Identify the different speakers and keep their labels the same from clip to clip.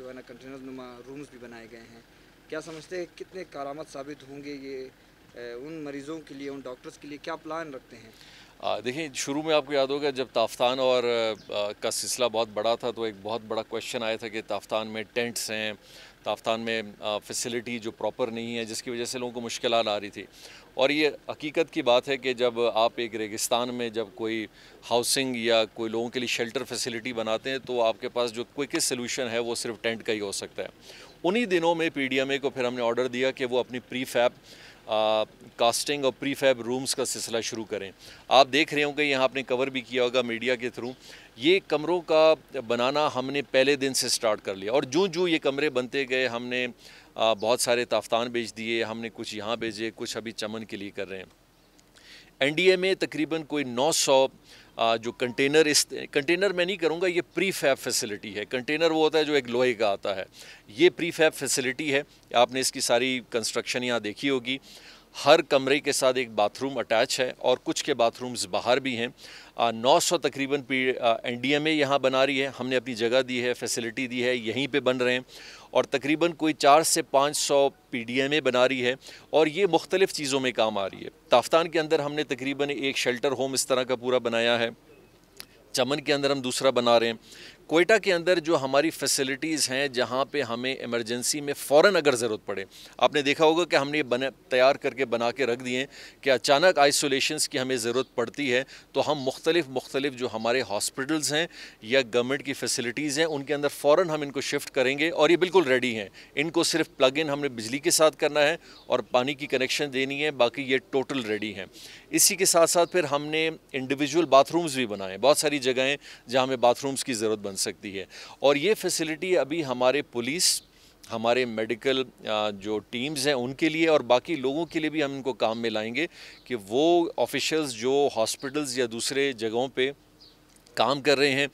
Speaker 1: जो है ना कंटेनर नुमा रूम्स भी बनाए गए हैं क्या समझते हैं कितने कारामत साबित होंगे ये उन मरीज़ों के लिए उन डॉक्टर्स के लिए क्या प्लान रखते हैं देखिए शुरू में आपको याद होगा जब ताफ्तान और आ, का सिलसिला बहुत बड़ा था तो एक बहुत बड़ा क्वेश्चन आया था कि ताफ्तान में टेंट्स हैं ताफ्तान में फैसिलिटी जो प्रॉपर नहीं है जिसकी वजह से लोगों को मुश्किल आ रही थी और ये हकीकत की बात है कि जब आप एक रेगिस्तान में जब कोई हाउसिंग या कोई लोगों के लिए शेल्टर फैसिलिटी बनाते हैं तो आपके पास जो क्विकेस्ट सोल्यूशन है वो सिर्फ टेंट का ही हो सकता है उन्हीं दिनों में पी को फिर हमने ऑर्डर दिया कि वो अपनी प्री फैप कास्टिंग और प्रीफैब रूम्स का सिलसिला शुरू करें आप देख रहे होंगे यहाँ आपने कवर भी किया होगा मीडिया के थ्रू ये कमरों का बनाना हमने पहले दिन से स्टार्ट कर लिया और जो जो ये कमरे बनते गए हमने बहुत सारे ताफ्तान बेच दिए हमने कुछ यहाँ भेजे कुछ अभी चमन के लिए कर रहे हैं एनडीए में तकरीबन कोई 900 जो कंटेनर इस कंटेनर मैं नहीं करूँगा ये प्री फैब फैसिलिटी है कंटेनर वो होता है जो एक लोहे का आता है ये प्री फैब फैसिलिटी है आपने इसकी सारी कंस्ट्रक्शन यहाँ देखी होगी हर कमरे के साथ एक बाथरूम अटैच है और कुछ के बाथरूम्स बाहर भी हैं नौ सौ तकरीबन P N D M A यहाँ बना रही है हमने अपनी जगह दी है फैसिलिटी दी है यहीं पे बन रहे हैं और तकरीबन कोई चार से पाँच सौ पी डी एम ए बना रही है और ये मुख्तलिफ़ चीज़ों में काम आ रही है ताफ्तान के अंदर हमने तकरीबन एक शेल्टर होम इस तरह का पूरा बनाया है चमन के अंदर हम दूसरा बना रहे हैं कोयटा के अंदर जो हमारी फैसिलिटीज़ हैं जहाँ पे हमें इमरजेंसी में फ़ौर अगर ज़रूरत पड़े आपने देखा होगा कि हमने बना तैयार करके बना के रख दिए कि अचानक आइसोलेशंस की हमें ज़रूरत पड़ती है तो हम मुख्तलिफ मुख्तलिफ जो हमारे हॉस्पिटल्स हैं या गवर्नमेंट की फैसिलिटीज़ हैं उनके अंदर फ़ौर हम इनको शिफ्ट करेंगे और ये बिल्कुल रेडी हैं इनको सिर्फ प्लग इन हमने बिजली के साथ करना है और पानी की कनेक्शन देनी है बाकी ये टोटल रेडी हैं इसी के साथ साथ फिर हमने इंडिविजुअल बाथरूम्स भी बनाए बहुत सारी जगहें जहाँ हमें बाथरूम्स की ज़रूरत बन सकती है और ये फैसिलिटी अभी हमारे पुलिस हमारे मेडिकल जो टीम्स हैं उनके लिए और बाकी लोगों के लिए भी हम इनको काम में लाएंगे कि वो ऑफिशल्स जो हॉस्पिटल्स या दूसरे जगहों पे काम कर रहे हैं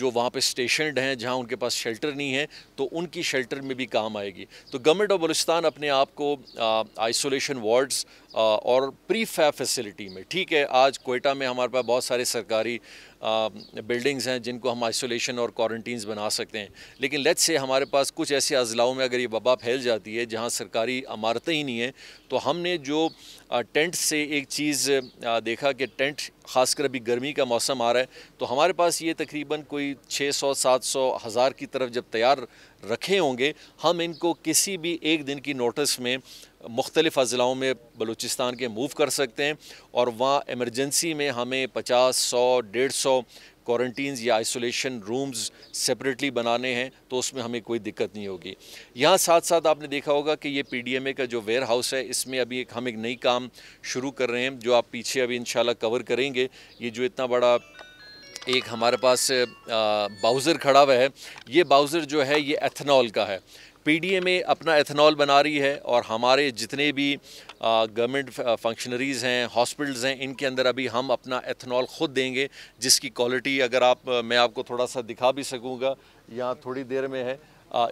Speaker 1: जो वहाँ पे स्टेशनड हैं जहाँ उनके पास शेल्टर नहीं है तो उनकी शेल्टर में भी काम आएगी तो गवर्नमेंट ऑफ बलुस्तान अपने आप को आइसोलेशन वार्ड्स और प्री फैब फैसिलिटी में ठीक है आज कोयटा में हमारे पास बहुत सारे सरकारी बिल्डिंग्स हैं जिनको हम आइसोलेशन और क्वारंटीन्स बना सकते हैं लेकिन लेट से हमारे पास कुछ ऐसे अजलाओं में अगर ये वबा फैल जाती है जहाँ सरकारी इमारतें ही नहीं हैं तो हमने जो टेंट से एक चीज़ देखा कि टेंट खासकर अभी गर्मी का मौसम आ रहा है तो हमारे पास ये तकरीबन कोई छः सौ हज़ार की तरफ जब तैयार रखे होंगे हम इनको किसी भी एक दिन की नोटिस में मुख्तलिफ़ अज़लाओं में बलूचिस्तान के मूव कर सकते हैं और वहाँ एमरजेंसी में हमें पचास सौ डेढ़ सौ क्वारंटीन्स या आइसोलेशन रूम्स सेपरेटली बनाने हैं तो उसमें हमें कोई दिक्कत नहीं होगी यहाँ साथ साथ आपने देखा होगा कि ये पीडीएमए का जो वेयर हाउस है इसमें अभी एक हम एक नई काम शुरू कर रहे हैं जो आप पीछे अभी इन कवर करेंगे ये जो इतना बड़ा एक हमारे पास बाउज़र खड़ा हुआ है ये बाउज़र जो है ये एथनॉल का है पीडीएमए अपना एथनॉल बना रही है और हमारे जितने भी गवर्नमेंट फंक्शनरीज़ हैं हॉस्पिटल्स हैं इनके अंदर अभी हम अपना एथनॉल ख़ुद देंगे जिसकी क्वालिटी अगर आप मैं आपको थोड़ा सा दिखा भी सकूँगा यहाँ थोड़ी देर में है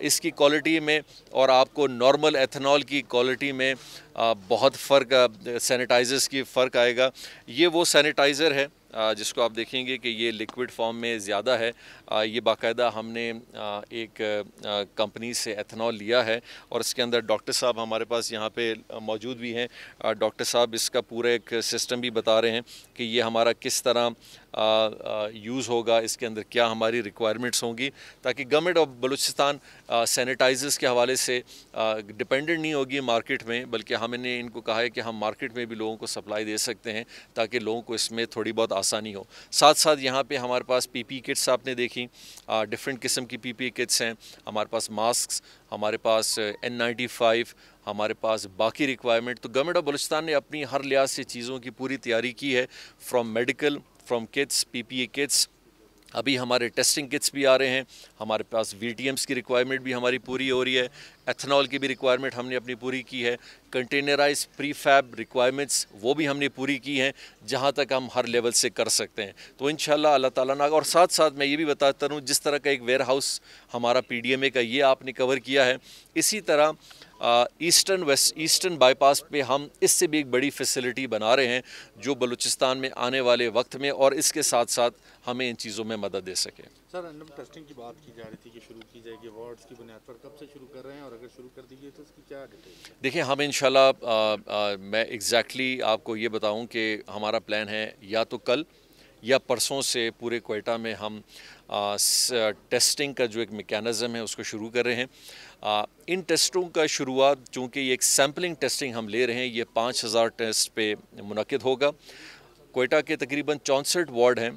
Speaker 1: इसकी क्वालिटी में और आपको नॉर्मल एथनॉल की क्वालिटी में बहुत फ़र्क सैनिटाइज़र्स की फ़र्क आएगा ये वो सैनिटाइज़र है जिसको आप देखेंगे कि ये लिक्विड फॉर्म में ज़्यादा है ये बाकायदा हमने एक कंपनी से एथनॉल लिया है और इसके अंदर डॉक्टर साहब हमारे पास यहाँ पे मौजूद भी हैं डॉक्टर साहब इसका पूरा एक सिस्टम भी बता रहे हैं कि ये हमारा किस तरह यूज़ होगा इसके अंदर क्या हमारी रिक्वायरमेंट्स होंगी ताकि गवर्नमेंट ऑफ बलूचिस्तान सैनिटाइज़र्स के हवाले से डिपेंडेंट नहीं होगी मार्केट में बल्कि हमने इनको कहा है कि हम मार्केट में भी लोगों को सप्लाई दे सकते हैं ताकि लोगों को इसमें थोड़ी बहुत आसानी हो साथ साथ यहाँ पे हमारे पास पीपी किट्स आपने देखी डिफरेंट किस्म की पीपी किट्स हैं हमारे पास मास्क हमारे पास एन हमारे पास बाकी रिक्वायरमेंट तो गवर्नमेंट ऑफ बलुचस्तान ने अपनी हर लिहाज से चीज़ों की पूरी तैयारी की है from medical from kits a kits अभी हमारे टेस्टिंग किट्स भी आ रहे हैं हमारे पास वी की रिक्वायरमेंट भी हमारी पूरी हो रही है एथनॉल की भी रिक्वायरमेंट हमने अपनी पूरी की है कंटेनराइज प्री फैब रिक्वायरमेंट्स वो भी हमने पूरी की हैं जहाँ तक हम हर लेवल से कर सकते हैं तो इन अल्लाह ताला ना और साथ साथ मैं ये भी बताता रहूँ जिस तरह का एक वेयर हाउस हमारा पी का ये आपने कवर किया है इसी तरह ईस्टर्न वेस्ट ईस्टर्न बाईपास पे हम इससे भी एक बड़ी फैसिलिटी बना रहे हैं जो बलूचिस्तान में आने वाले वक्त में और इसके साथ साथ हमें इन चीज़ों में मदद दे सके सर रैंडम टेस्टिंग की बात की जा रही थी कि शुरू की जाएगी वार्ड्स की बुनियाद पर कब से शुरू कर रहे हैं और अगर शुरू कर दीजिए तो उसकी क्या डिटेल देखिए हम इन मैं एग्जैक्टली exactly आपको ये बताऊँ कि हमारा प्लान है या तो कल या परसों से पूरे कोयटा में हम आ, स, टेस्टिंग का जो एक मेकेनिज़म है उसको शुरू कर रहे हैं आ, इन टेस्टों का शुरुआत चूँकि एक सैम्पलिंग टेस्टिंग हम ले रहे हैं ये पाँच हज़ार टेस्ट पे मुनद होगा कोयटा के तकरीबन चौंसठ वार्ड हैं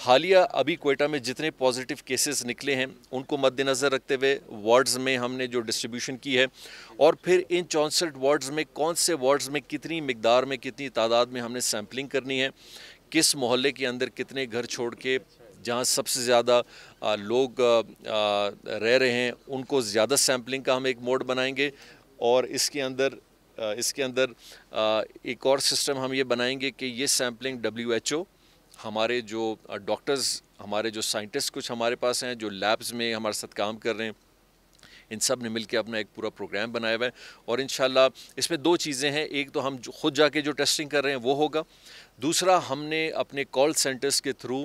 Speaker 1: हालिया अभी कोयटा में जितने पॉजिटिव केसेस निकले हैं उनको मद्देनज़र रखते हुए वार्ड्स में हमने जो डिस्ट्रीब्यूशन की है और फिर इन चौंसठ वार्ड्स में कौन से वार्ड्स में कितनी मकदार में कितनी तादाद में हमने सैम्पलिंग करनी है किस मोहल्ले के अंदर कितने घर छोड़ के जहाँ सबसे ज़्यादा लोग रह रहे हैं उनको ज़्यादा सैम्पलिंग का हम एक मोड बनाएंगे और इसके अंदर इसके अंदर एक और सिस्टम हम ये बनाएंगे कि ये सैम्पलिंग डब्ल्यू हमारे जो डॉक्टर्स हमारे जो साइंटिस्ट कुछ हमारे पास हैं जो लैब्स में हमारे साथ काम कर रहे हैं इन सब ने मिलकर अपना एक पूरा प्रोग्राम बनाया हुआ है और इन इसमें दो चीज़ें हैं एक तो हम खुद जाके जो टेस्टिंग कर रहे हैं वो होगा दूसरा हमने अपने कॉल सेंटर्स के थ्रू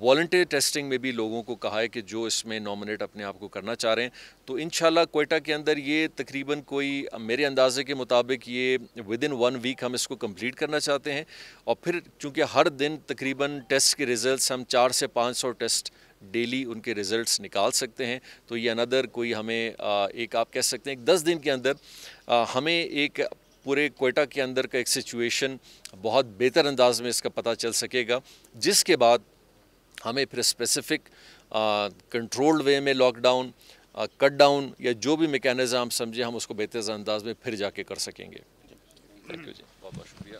Speaker 1: वॉल्टियर टेस्टिंग में भी लोगों को कहा है कि जो इसमें नॉमिनेट अपने आप को करना चाह रहे हैं तो इन कोयटा के अंदर ये तकरीबन कोई मेरे अंदाजे के मुताबिक ये विद इन वन वीक हम इसको कंप्लीट करना चाहते हैं और फिर चूँकि हर दिन तकरीबन टेस्ट के रिज़ल्ट हम चार से पाँच सौ टेस्ट डेली उनके रिजल्ट्स निकाल सकते हैं तो ये अनदर कोई हमें एक आप कह सकते हैं एक दस दिन के अंदर हमें एक पूरे कोयटा के अंदर का एक सिचुएशन बहुत बेहतर अंदाज में इसका पता चल सकेगा जिसके बाद हमें फिर स्पेसिफिक कंट्रोल्ड वे में लॉकडाउन कट डाउन या जो भी मेकेनिज़म समझे हम उसको बेहतर अंदाज में फिर जाके कर सकेंगे थैंक यू जी बहुत बहुत शुक्रिया